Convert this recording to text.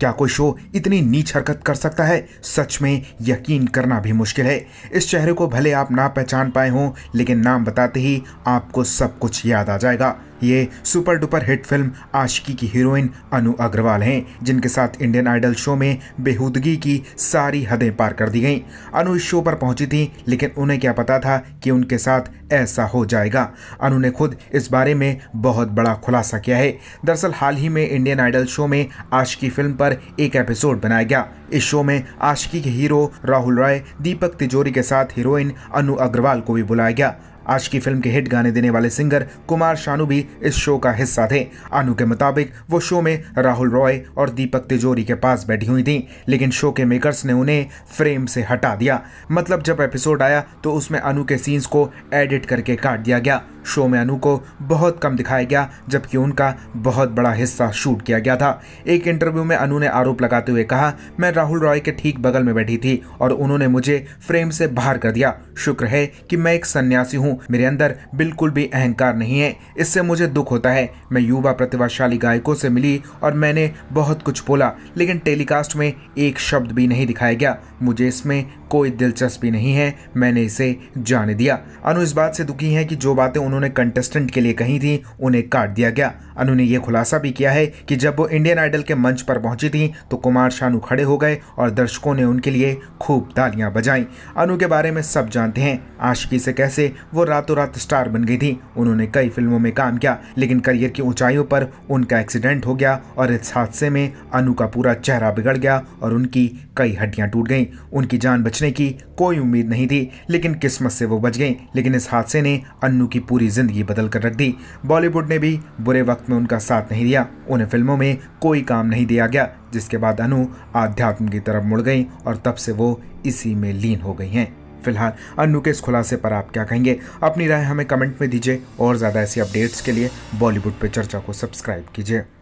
क्या कोई शो इतनी नीच हरकत कर सकता है सच में यकीन करना भी मुश्किल है इस चेहरे को भले आप ना पहचान पाए हों लेकिन नाम बताते ही आपको सब कुछ याद आ जाएगा ये super duper hit film Aashiqui की हीरोइन अनु अग्रवाल हैं जिनके साथ इंडियन आइडल शो में बेहूदगी की सारी हदें पार कर दी गईं अनु इस शो पर पहुंची थी लेकिन उन्हें क्या पता था कि उनके साथ ऐसा हो जाएगा अनु ने खुद इस बारे में बहुत बड़ा खुलासा किया है दरअसल हाल ही में इंडियन आइडल शो में आशिकी फिल्म पर एक एपिसोड बनाया गया इस शो में आशिकी के हीरो राहुल राय दीपक तिजोरी के साथ हीरोइन अनु अग्रवाल को भी बुलाया गया आज की फिल्म के हिट गाने देने वाले सिंगर कुमार शानू भी इस शो का हिस्सा थे अनु के मुताबिक वो शो में राहुल रॉय और दीपक तिजोरी के पास बैठी हुई थी लेकिन शो के मेकर्स ने उन्हें फ्रेम से हटा दिया मतलब जब एपिसोड आया तो उसमें अनु के सीन्स को एडिट करके काट दिया गया शो में अनु को बहुत कम दिखाया गया जबकि उनका बहुत बड़ा हिस्सा शूट किया गया था एक इंटरव्यू में अनु ने आरोप लगाते हुए कहा मैं राहुल रॉय के ठीक बगल में बैठी थी और उन्होंने मुझे फ्रेम से बाहर कर दिया शुक्र है कि मैं एक सन्यासी हूँ मेरे अंदर बिल्कुल भी अहंकार नहीं है इससे मुझे दुख होता है मैं युवा प्रतिभाशाली गायकों से मिली और मैंने बहुत कुछ बोला लेकिन टेलीकास्ट में एक शब्द भी नहीं दिखाया गया मुझे इसमें कोई दिलचस्पी नहीं है मैंने इसे जाने दिया अनु इस बात से दुखी है कि जो बातें उन्होंने कंटेस्टेंट के लिए कही थी उन्हें काट दिया गया अनु ने यह खुलासा भी किया है कि जब वो इंडियन आइडल के मंच पर पहुंची थी तो कुमार शानू खड़े हो गए और दर्शकों ने उनके लिए खूब तालियां बजाई अनु के बारे में सब जानते हैं आशिकी से कैसे वो रातों रात स्टार बन गई थी उन्होंने कई फिल्मों में काम किया लेकिन करियर की ऊंचाइयों पर उनका एक्सीडेंट हो गया और इस हादसे में अनु का पूरा चेहरा बिगड़ गया और उनकी कई हड्डियां टूट गईं उनकी जान बच बचने की कोई उम्मीद नहीं थी लेकिन किस्मत से वो बच गई लेकिन इस हादसे ने अन्नू की पूरी ज़िंदगी बदल कर रख दी बॉलीवुड ने भी बुरे वक्त में उनका साथ नहीं दिया उन्हें फिल्मों में कोई काम नहीं दिया गया जिसके बाद अनु आध्यात्म की तरफ मुड़ गई और तब से वो इसी में लीन हो गई हैं फिलहाल अनु के इस खुलासे पर आप क्या कहेंगे अपनी राय हमें कमेंट में दीजिए और ज़्यादा ऐसी अपडेट्स के लिए बॉलीवुड पर चर्चा को सब्सक्राइब कीजिए